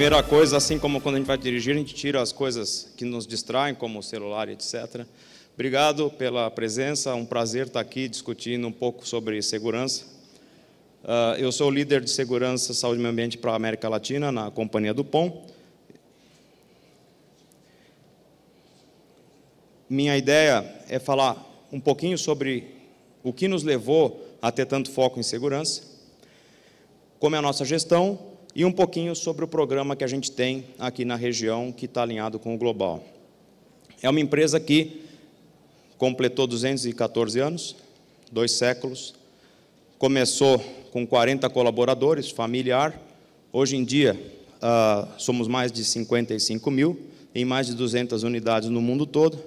primeira coisa, assim como quando a gente vai dirigir, a gente tira as coisas que nos distraem, como o celular, etc. Obrigado pela presença, um prazer estar aqui discutindo um pouco sobre segurança. Uh, eu sou líder de segurança, saúde e meio ambiente para a América Latina, na companhia do POM. Minha ideia é falar um pouquinho sobre o que nos levou a ter tanto foco em segurança, como é a nossa gestão, e um pouquinho sobre o programa que a gente tem aqui na região, que está alinhado com o global. É uma empresa que completou 214 anos, dois séculos, começou com 40 colaboradores, familiar, hoje em dia uh, somos mais de 55 mil, em mais de 200 unidades no mundo todo,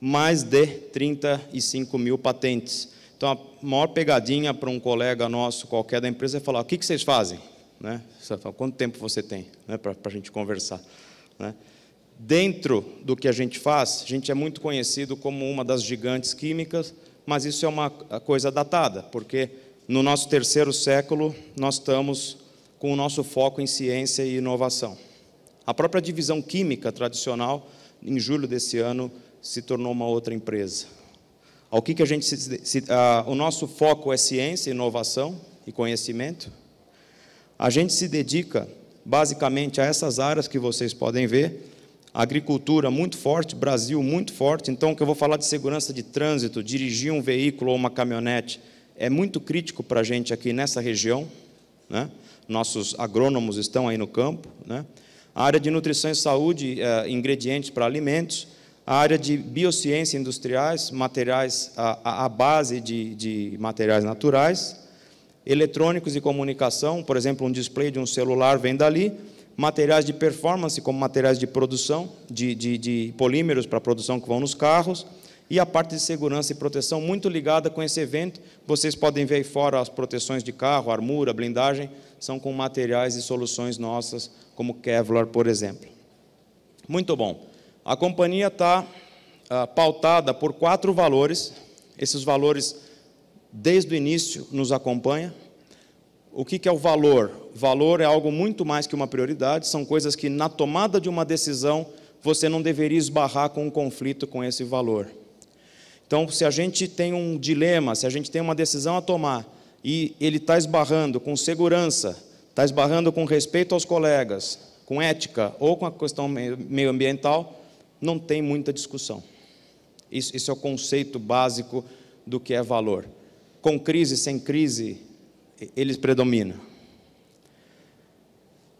mais de 35 mil patentes. Então, a maior pegadinha para um colega nosso, qualquer da empresa, é falar: o que, que vocês fazem? Né? Quanto tempo você tem né, para a gente conversar? Né? Dentro do que a gente faz, a gente é muito conhecido como uma das gigantes químicas, mas isso é uma coisa datada, porque no nosso terceiro século nós estamos com o nosso foco em ciência e inovação. A própria divisão química tradicional, em julho desse ano, se tornou uma outra empresa. Ao que, que a gente se, se, o nosso foco é ciência, inovação e conhecimento, a gente se dedica basicamente a essas áreas que vocês podem ver. Agricultura muito forte, Brasil muito forte. Então, que eu vou falar de segurança de trânsito, dirigir um veículo ou uma caminhonete, é muito crítico para a gente aqui nessa região. Né? Nossos agrônomos estão aí no campo. Né? A área de nutrição e saúde, eh, ingredientes para alimentos. A área de biociência industriais, materiais, a, a base de, de materiais naturais eletrônicos e comunicação, por exemplo, um display de um celular vem dali, materiais de performance, como materiais de produção, de, de, de polímeros para produção que vão nos carros, e a parte de segurança e proteção muito ligada com esse evento. Vocês podem ver aí fora as proteções de carro, armura, blindagem, são com materiais e soluções nossas, como Kevlar, por exemplo. Muito bom. A companhia está ah, pautada por quatro valores. Esses valores desde o início nos acompanha. O que é o valor? Valor é algo muito mais que uma prioridade, são coisas que, na tomada de uma decisão, você não deveria esbarrar com um conflito com esse valor. Então, se a gente tem um dilema, se a gente tem uma decisão a tomar e ele está esbarrando com segurança, está esbarrando com respeito aos colegas, com ética ou com a questão meioambiental, não tem muita discussão. Isso, isso é o conceito básico do que é valor com crise, sem crise, eles predominam.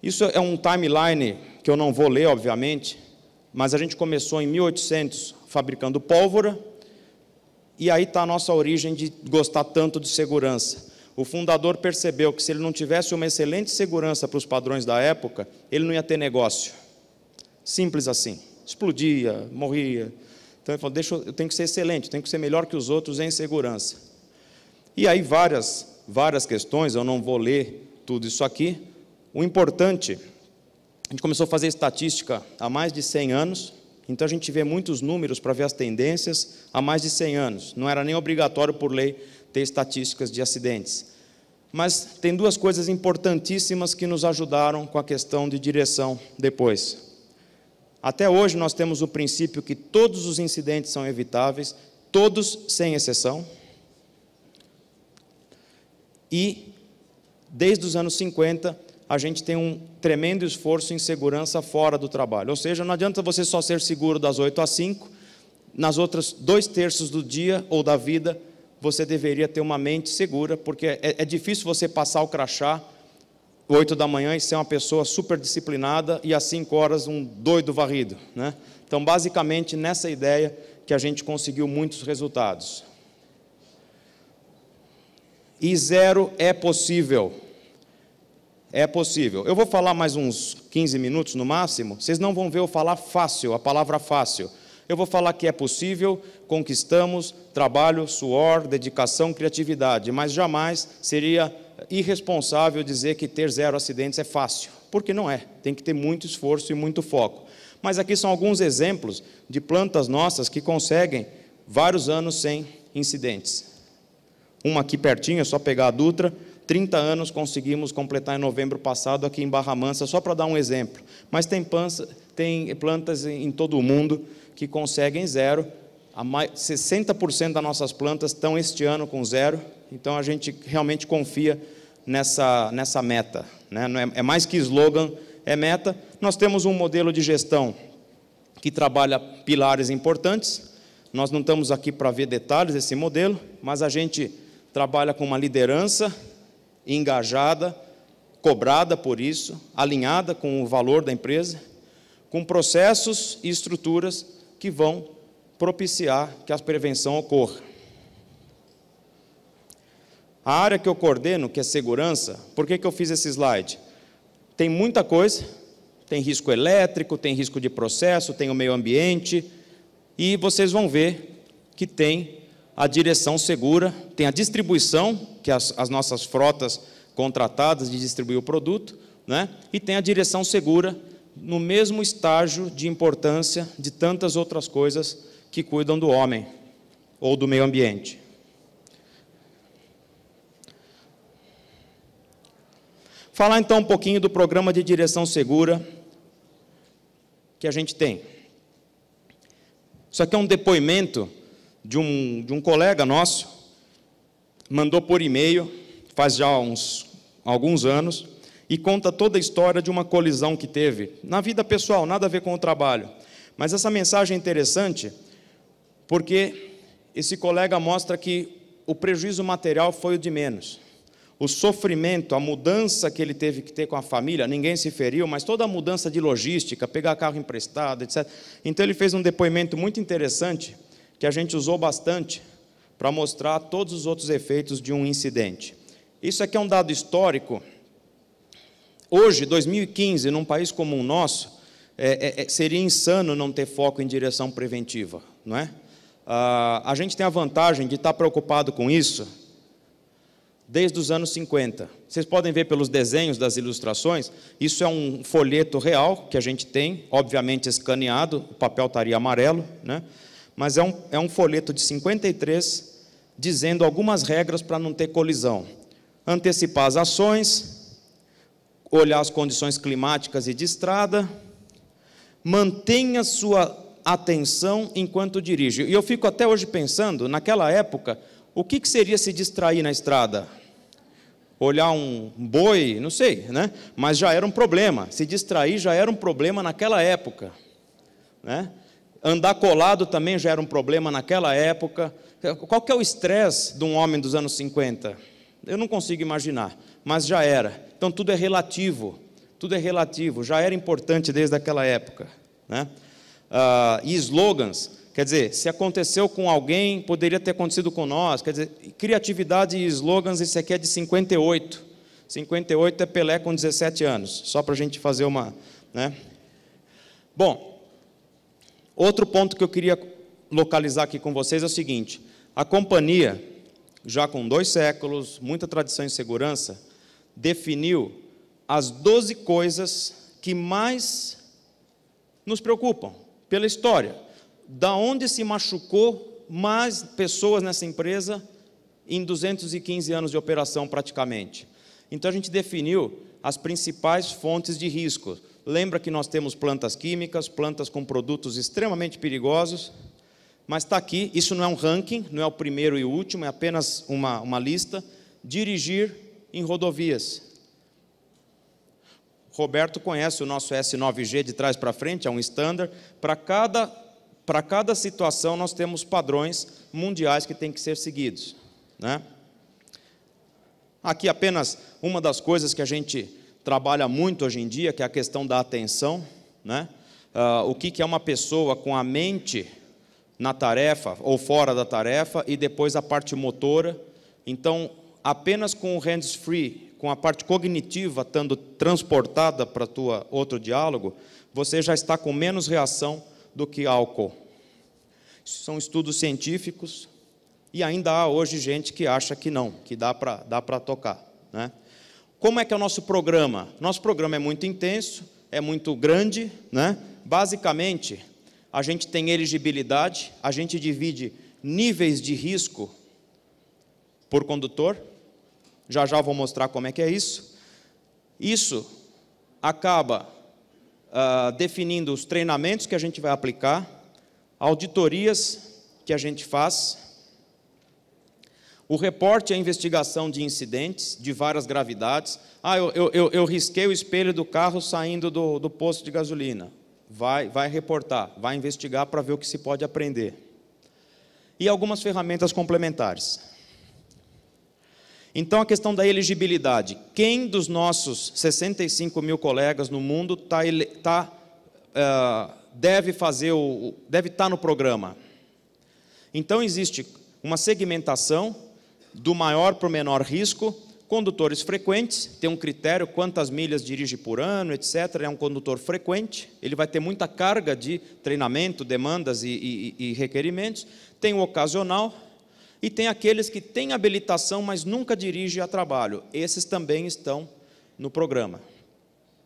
Isso é um timeline que eu não vou ler, obviamente, mas a gente começou em 1800 fabricando pólvora, e aí está a nossa origem de gostar tanto de segurança. O fundador percebeu que se ele não tivesse uma excelente segurança para os padrões da época, ele não ia ter negócio. Simples assim. Explodia, morria. Então ele falou: deixa, eu tenho que ser excelente, tenho que ser melhor que os outros em segurança. E aí várias, várias questões, eu não vou ler tudo isso aqui. O importante, a gente começou a fazer estatística há mais de 100 anos, então a gente vê muitos números para ver as tendências há mais de 100 anos. Não era nem obrigatório por lei ter estatísticas de acidentes. Mas tem duas coisas importantíssimas que nos ajudaram com a questão de direção depois. Até hoje nós temos o princípio que todos os incidentes são evitáveis, todos sem exceção. E, desde os anos 50, a gente tem um tremendo esforço em segurança fora do trabalho. Ou seja, não adianta você só ser seguro das 8 às 5, nas outras dois terços do dia ou da vida, você deveria ter uma mente segura, porque é, é difícil você passar o crachá 8 da manhã e ser uma pessoa super disciplinada e às 5 horas um doido varrido. Né? Então, basicamente, nessa ideia que a gente conseguiu muitos resultados e zero é possível. É possível. Eu vou falar mais uns 15 minutos no máximo. Vocês não vão ver eu falar fácil, a palavra fácil. Eu vou falar que é possível, conquistamos trabalho, suor, dedicação, criatividade, mas jamais seria irresponsável dizer que ter zero acidentes é fácil, porque não é. Tem que ter muito esforço e muito foco. Mas aqui são alguns exemplos de plantas nossas que conseguem vários anos sem incidentes uma aqui pertinho, é só pegar a Dutra. 30 anos conseguimos completar em novembro passado aqui em Barra Mansa, só para dar um exemplo. Mas tem, pança, tem plantas em todo o mundo que conseguem zero. 60% das nossas plantas estão este ano com zero, então a gente realmente confia nessa, nessa meta. Né? É, é mais que slogan, é meta. Nós temos um modelo de gestão que trabalha pilares importantes. Nós não estamos aqui para ver detalhes desse modelo, mas a gente trabalha com uma liderança engajada, cobrada por isso, alinhada com o valor da empresa, com processos e estruturas que vão propiciar que a prevenção ocorra. A área que eu coordeno, que é segurança, por que, que eu fiz esse slide? Tem muita coisa, tem risco elétrico, tem risco de processo, tem o meio ambiente, e vocês vão ver que tem a direção segura, tem a distribuição, que as, as nossas frotas contratadas de distribuir o produto, né? e tem a direção segura no mesmo estágio de importância de tantas outras coisas que cuidam do homem ou do meio ambiente. Falar então um pouquinho do programa de direção segura que a gente tem. Isso aqui é um depoimento de um, de um colega nosso, mandou por e-mail, faz já uns alguns anos, e conta toda a história de uma colisão que teve na vida pessoal, nada a ver com o trabalho. Mas essa mensagem é interessante porque esse colega mostra que o prejuízo material foi o de menos. O sofrimento, a mudança que ele teve que ter com a família, ninguém se feriu, mas toda a mudança de logística, pegar carro emprestado, etc. Então ele fez um depoimento muito interessante que a gente usou bastante para mostrar todos os outros efeitos de um incidente. Isso aqui é um dado histórico. Hoje, 2015, num país como o nosso, é, é, é, seria insano não ter foco em direção preventiva, não é? Ah, a gente tem a vantagem de estar preocupado com isso desde os anos 50. Vocês podem ver pelos desenhos das ilustrações, isso é um folheto real que a gente tem, obviamente escaneado, o papel estaria amarelo, né? mas é um, é um folheto de 53 dizendo algumas regras para não ter colisão. Antecipar as ações, olhar as condições climáticas e de estrada, mantenha sua atenção enquanto dirige. E eu fico até hoje pensando, naquela época, o que, que seria se distrair na estrada? Olhar um boi, não sei, né? Mas já era um problema. Se distrair já era um problema naquela época, né? Andar colado também já era um problema naquela época. Qual que é o estresse de um homem dos anos 50? Eu não consigo imaginar, mas já era. Então tudo é relativo, tudo é relativo. Já era importante desde aquela época, né? Ah, e slogans, quer dizer, se aconteceu com alguém, poderia ter acontecido com nós. Quer dizer, criatividade e slogans, isso aqui é de 58. 58 é Pelé com 17 anos, só para a gente fazer uma, né? Bom, Outro ponto que eu queria localizar aqui com vocês é o seguinte: a companhia, já com dois séculos, muita tradição em segurança, definiu as 12 coisas que mais nos preocupam pela história. Da onde se machucou mais pessoas nessa empresa em 215 anos de operação praticamente. Então a gente definiu as principais fontes de risco. Lembra que nós temos plantas químicas, plantas com produtos extremamente perigosos, mas está aqui, isso não é um ranking, não é o primeiro e o último, é apenas uma, uma lista. Dirigir em rodovias. Roberto conhece o nosso S9G de trás para frente, é um standard. Para cada, para cada situação, nós temos padrões mundiais que têm que ser seguidos. Né? Aqui apenas uma das coisas que a gente trabalha muito hoje em dia, que é a questão da atenção, né? Ah, o que, que é uma pessoa com a mente na tarefa ou fora da tarefa e depois a parte motora. Então, apenas com o hands-free, com a parte cognitiva estando transportada para tua outro diálogo, você já está com menos reação do que álcool. são estudos científicos e ainda há hoje gente que acha que não, que dá para dá para tocar, né? Como é que é o nosso programa? Nosso programa é muito intenso, é muito grande, né? Basicamente, a gente tem elegibilidade, a gente divide níveis de risco por condutor. Já já vou mostrar como é que é isso. Isso acaba uh, definindo os treinamentos que a gente vai aplicar, auditorias que a gente faz, o reporte é a investigação de incidentes de várias gravidades. Ah, eu, eu, eu risquei o espelho do carro saindo do, do posto de gasolina. Vai, vai reportar, vai investigar para ver o que se pode aprender. E algumas ferramentas complementares. Então, a questão da elegibilidade. Quem dos nossos 65 mil colegas no mundo tá, tá, uh, deve fazer o, deve estar tá no programa? Então, existe uma segmentação do maior para o menor risco, condutores frequentes, tem um critério quantas milhas dirige por ano, etc. É um condutor frequente, ele vai ter muita carga de treinamento, demandas e, e, e requerimentos. Tem o ocasional e tem aqueles que têm habilitação, mas nunca dirigem a trabalho. Esses também estão no programa.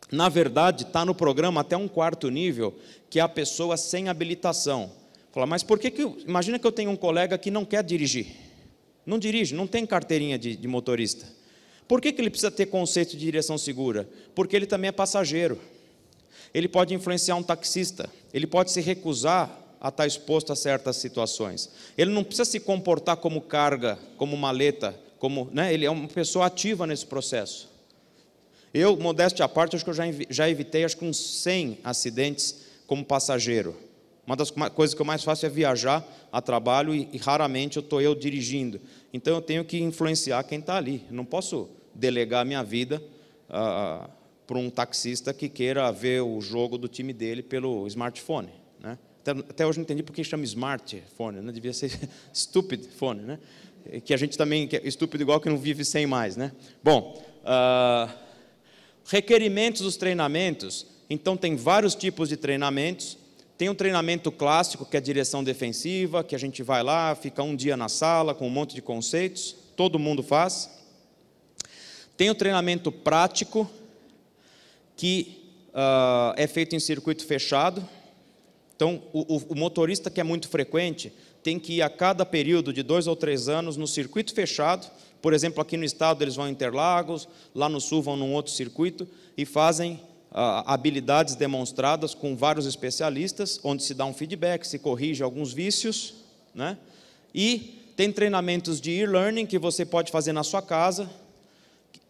Na verdade, está no programa até um quarto nível, que é a pessoa sem habilitação. Fala, mas por que, que. Imagina que eu tenho um colega que não quer dirigir não dirige, não tem carteirinha de, de motorista. Por que, que ele precisa ter conceito de direção segura? Porque ele também é passageiro. Ele pode influenciar um taxista, ele pode se recusar a estar exposto a certas situações. Ele não precisa se comportar como carga, como maleta, como, né? ele é uma pessoa ativa nesse processo. Eu, modéstia à parte, acho que eu já, já evitei acho que uns 100 acidentes como passageiro. Uma das coisas que eu mais faço é viajar a trabalho e, e raramente eu estou eu dirigindo. Então eu tenho que influenciar quem está ali. Eu não posso delegar minha vida ah, ah para um taxista que queira ver o jogo do time dele pelo smartphone. Né? Até, até hoje não entendi por que chama smartphone, né? devia ser stupid phone, né? que a gente também é estúpido igual que não vive sem mais. Né? Bom, ah, requerimentos dos treinamentos. Então tem vários tipos de treinamentos tem um treinamento clássico, que é direção defensiva, que a gente vai lá, fica um dia na sala com um monte de conceitos, todo mundo faz. Tem o treinamento prático, que uh, é feito em circuito fechado. Então, o, o, motorista que é muito frequente tem que ir a cada período de dois ou três anos no circuito fechado. Por exemplo, aqui no estado eles vão a Interlagos, lá no sul vão num outro circuito e fazem ah, habilidades demonstradas com vários especialistas, onde se dá um feedback, se corrige alguns vícios, né? E tem treinamentos de e-learning que você pode fazer na sua casa,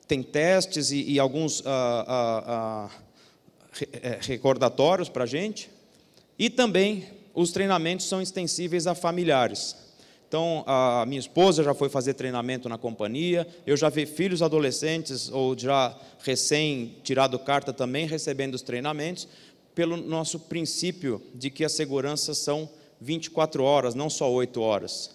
tem testes e, e alguns ah, ah, ah é, recordatórios para a gente, e também os treinamentos são extensíveis a familiares. Então, a minha esposa já foi fazer treinamento na companhia, eu já vi filhos adolescentes ou já recém tirado carta também recebendo os treinamentos, pelo nosso princípio de que a segurança são 24 horas, não só 8 horas.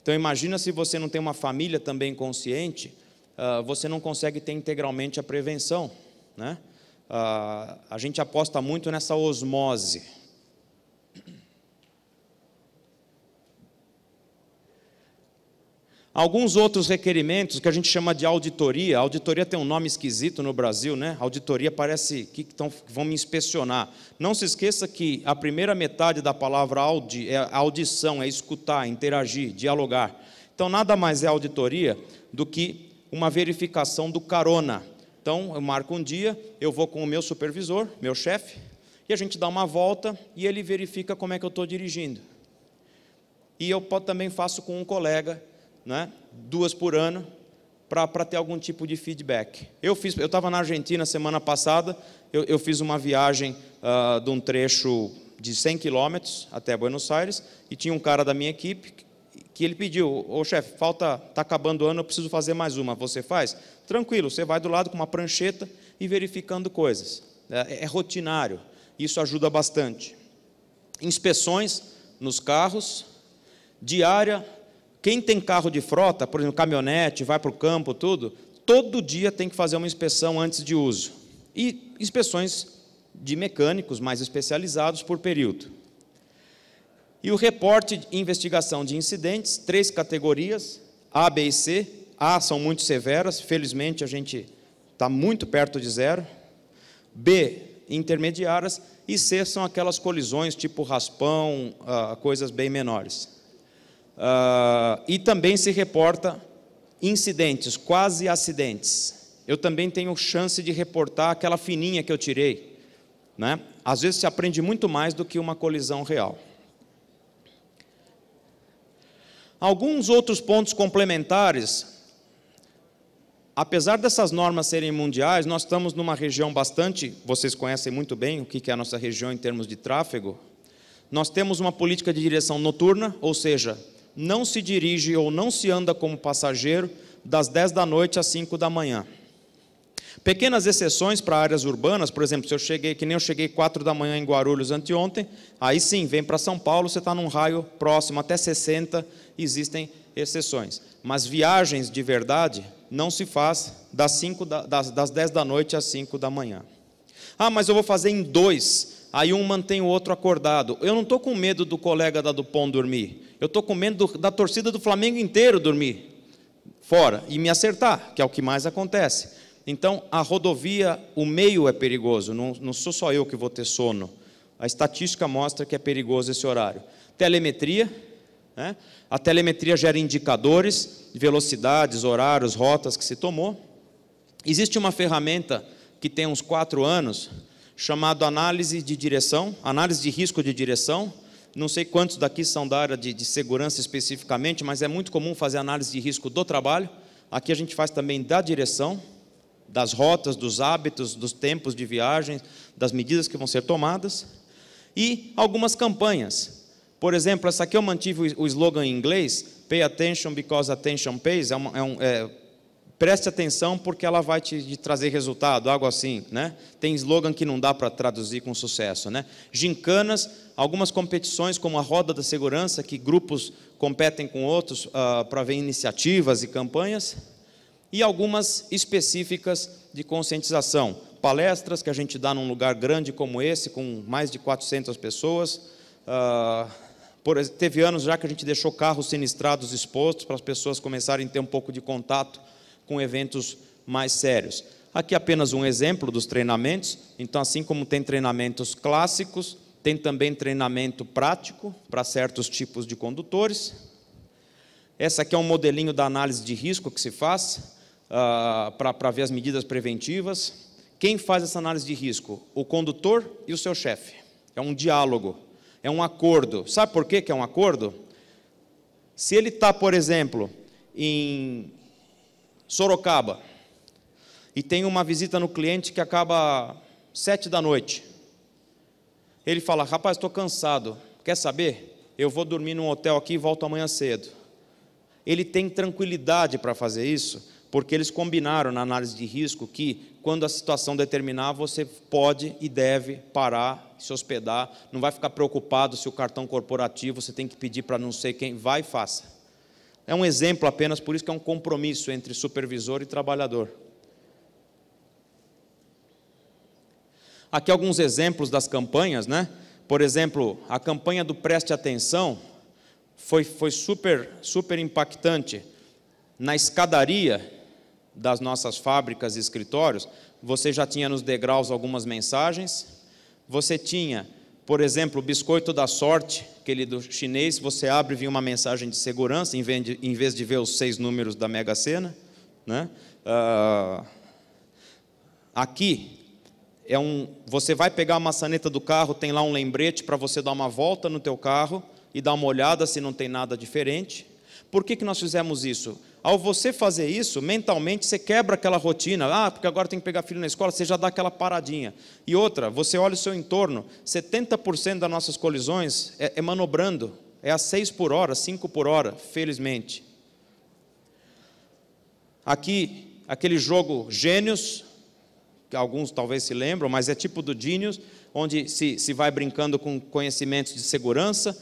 Então, imagina se você não tem uma família também consciente, ah, você não consegue ter integralmente a prevenção. Né? Ah, a gente aposta muito nessa osmose Alguns outros requerimentos que a gente chama de auditoria, auditoria tem um nome esquisito no Brasil, né? Auditoria parece que estão vão me inspecionar. Não se esqueça que a primeira metade da palavra audi é audição, é escutar, interagir, dialogar. Então, nada mais é auditoria do que uma verificação do carona. Então, eu marco um dia, eu vou com o meu supervisor, meu chefe, e a gente dá uma volta e ele verifica como é que eu estou dirigindo. E eu também faço com um colega né, duas por ano, para ter algum tipo de feedback. Eu fiz, eu estava na Argentina semana passada, eu, eu fiz uma viagem uh, de um trecho de 100 quilômetros até Buenos Aires e tinha um cara da minha equipe que ele pediu, ô chefe, falta, tá acabando o ano, eu preciso fazer mais uma, você faz? Tranquilo, você vai do lado com uma prancheta e verificando coisas. É, é rotinário, isso ajuda bastante. Inspeções nos carros, diária quem tem carro de frota, por exemplo, caminhonete, vai para o campo, tudo, todo dia tem que fazer uma inspeção antes de uso. E inspeções de mecânicos mais especializados por período. E o reporte de investigação de incidentes, três categorias, A, B e C. A são muito severas, felizmente a gente está muito perto de zero. B, intermediárias. E C são aquelas colisões tipo raspão, ah, coisas bem menores. Uh, e também se reporta incidentes, quase acidentes. Eu também tenho chance de reportar aquela fininha que eu tirei. Né? Às vezes se aprende muito mais do que uma colisão real. Alguns outros pontos complementares apesar dessas normas serem mundiais, nós estamos numa região bastante, vocês conhecem muito bem o que é a nossa região em termos de tráfego. Nós temos uma política de direção noturna, ou seja, não se dirige ou não se anda como passageiro das 10 da noite às 5 da manhã. Pequenas exceções para áreas urbanas, por exemplo, se eu cheguei, que nem eu cheguei 4 da manhã em Guarulhos anteontem, aí sim, vem para São Paulo, você está num raio próximo, até 60 existem exceções. Mas viagens de verdade não se faz das, 5 da, das, das 10 da noite às 5 da manhã. Ah, mas eu vou fazer em dois, aí um mantém o outro acordado. Eu não estou com medo do colega da Dupont dormir, eu estou com medo da torcida do Flamengo inteiro dormir fora e me acertar, que é o que mais acontece. Então, a rodovia, o meio é perigoso, não, não sou só eu que vou ter sono. A estatística mostra que é perigoso esse horário. Telemetria, né? a telemetria gera indicadores, velocidades, horários, rotas que se tomou. Existe uma ferramenta que tem uns quatro anos, chamado análise de direção, análise de risco de direção, não sei quantos daqui são da área de, de segurança especificamente, mas é muito comum fazer análise de risco do trabalho. Aqui a gente faz também da direção, das rotas, dos hábitos, dos tempos de viagem, das medidas que vão ser tomadas e algumas campanhas. Por exemplo, essa aqui eu mantive o slogan em inglês, Pay Attention Because Attention Pays, é, uma, é, um, é Preste atenção porque ela vai te, te trazer resultado, algo assim, né? Tem slogan que não dá para traduzir com sucesso, né? Gincanas, algumas competições como a roda da segurança que grupos competem com outros uh, ah, para ver iniciativas e campanhas e algumas específicas de conscientização, palestras que a gente dá num lugar grande como esse com mais de 400 pessoas. Uh, por, teve anos já que a gente deixou carros sinistrados expostos para as pessoas começarem a ter um pouco de contato com eventos mais sérios. Aqui apenas um exemplo dos treinamentos. Então, assim como tem treinamentos clássicos, tem também treinamento prático para certos tipos de condutores. Essa aqui é um modelinho da análise de risco que se faz uh, ah, para ver as medidas preventivas. Quem faz essa análise de risco? O condutor e o seu chefe. É um diálogo, é um acordo. Sabe por que é um acordo? Se ele está, por exemplo, em Sorocaba, e tem uma visita no cliente que acaba sete da noite. Ele fala: Rapaz, estou cansado, quer saber? Eu vou dormir num hotel aqui e volto amanhã cedo. Ele tem tranquilidade para fazer isso, porque eles combinaram na análise de risco que, quando a situação determinar, você pode e deve parar, se hospedar, não vai ficar preocupado se o cartão corporativo você tem que pedir para não sei quem, vai e faça. É um exemplo apenas, por isso que é um compromisso entre supervisor e trabalhador. Aqui alguns exemplos das campanhas, né? Por exemplo, a campanha do Preste Atenção foi, foi super, super impactante. Na escadaria das nossas fábricas e escritórios, você já tinha nos degraus algumas mensagens, você tinha por exemplo, o biscoito da sorte, aquele do chinês, você abre e vem uma mensagem de segurança, em vez de, em vez de ver os seis números da Mega Sena. Né? Uh, aqui, é um, você vai pegar a maçaneta do carro, tem lá um lembrete para você dar uma volta no teu carro e dar uma olhada se não tem nada diferente. Por que, que nós fizemos isso? ao você fazer isso, mentalmente você quebra aquela rotina. Ah, porque agora tem que pegar filho na escola, você já dá aquela paradinha. E outra, você olha o seu entorno, 70% das nossas colisões é, é manobrando, é a 6 por hora, 5 por hora, felizmente. Aqui, aquele jogo Gênios, que alguns talvez se lembram, mas é tipo do Genius, onde se, se vai brincando com conhecimentos de segurança,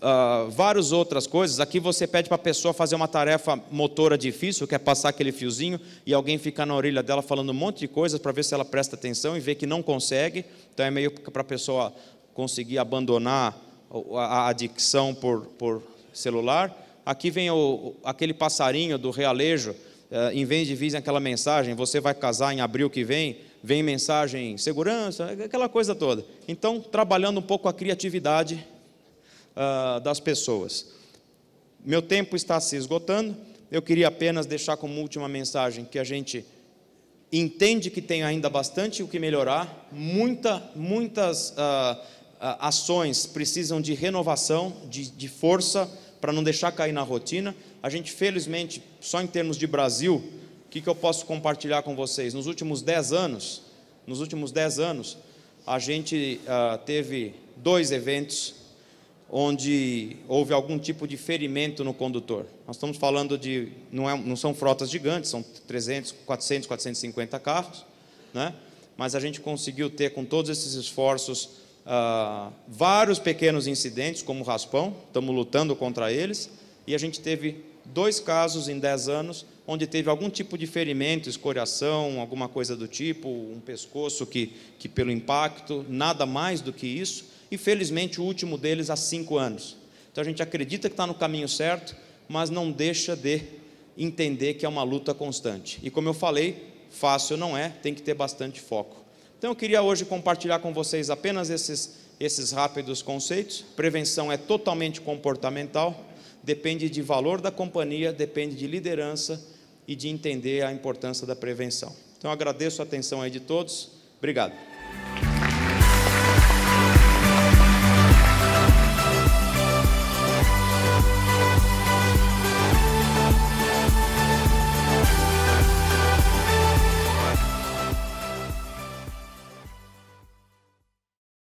uh, várias outras coisas. Aqui você pede para a pessoa fazer uma tarefa motora difícil, que é passar aquele fiozinho, e alguém fica na orelha dela falando um monte de coisas para ver se ela presta atenção e vê que não consegue. Então é meio para a pessoa conseguir abandonar a adicção por, por celular. Aqui vem o, aquele passarinho do realejo, uh, em vez de vir aquela mensagem, você vai casar em abril que vem, vem mensagem segurança, aquela coisa toda. Então, trabalhando um pouco a criatividade uh, das pessoas. Meu tempo está se esgotando, eu queria apenas deixar como última mensagem que a gente entende que tem ainda bastante o que melhorar, muita, muitas uh, ações precisam de renovação, de, de força, para não deixar cair na rotina. A gente, felizmente, só em termos de Brasil, o que, que eu posso compartilhar com vocês? Nos últimos 10 anos, nos últimos 10 anos, a gente uh, teve dois eventos onde houve algum tipo de ferimento no condutor. Nós estamos falando de, não, é, não são frotas gigantes, são 300, 400, 450 carros, né? mas a gente conseguiu ter, com todos esses esforços, ah, vários pequenos incidentes, como o raspão, estamos lutando contra eles, e a gente teve dois casos em 10 anos onde teve algum tipo de ferimento, escoriação, alguma coisa do tipo, um pescoço que, que pelo impacto, nada mais do que isso, e felizmente o último deles há cinco anos. Então a gente acredita que está no caminho certo, mas não deixa de entender que é uma luta constante. E como eu falei, fácil não é, tem que ter bastante foco. Então eu queria hoje compartilhar com vocês apenas esses, esses rápidos conceitos. Prevenção é totalmente comportamental, depende de valor da companhia, depende de liderança e de entender a importância da prevenção. Então agradeço a atenção aí de todos. Obrigado.